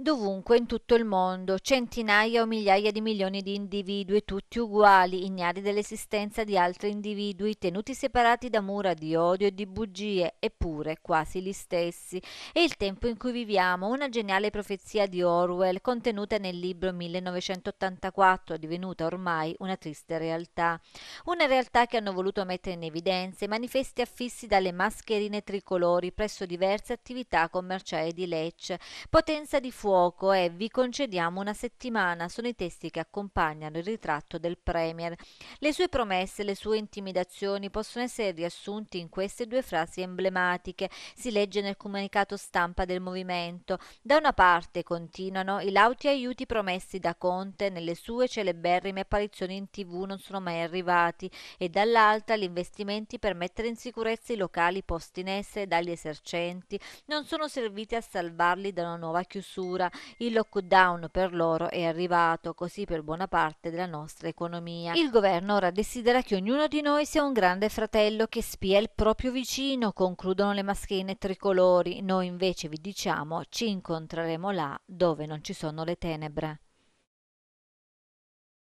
Dovunque in tutto il mondo, centinaia o migliaia di milioni di individui, tutti uguali, ignari dell'esistenza di altri individui, tenuti separati da mura di odio e di bugie, eppure quasi gli stessi. È il tempo in cui viviamo, una geniale profezia di Orwell, contenuta nel libro 1984, divenuta ormai una triste realtà. Una realtà che hanno voluto mettere in evidenza i manifesti affissi dalle mascherine tricolori presso diverse attività commerciali di Lecce, potenza di fuoco fuoco e Vi concediamo una settimana sono i testi che accompagnano il ritratto del Premier. Le sue promesse, le sue intimidazioni possono essere riassunti in queste due frasi emblematiche, si legge nel comunicato stampa del movimento. Da una parte, continuano, i lauti aiuti promessi da Conte nelle sue celeberrime apparizioni in tv non sono mai arrivati e dall'altra gli investimenti per mettere in sicurezza i locali posti in essere dagli esercenti non sono serviti a salvarli da una nuova chiusura chiusura, il lockdown per loro è arrivato, così per buona parte della nostra economia. Il governo ora desidera che ognuno di noi sia un grande fratello che spia il proprio vicino, concludono le maschine tricolori. Noi invece vi diciamo ci incontreremo là dove non ci sono le tenebre.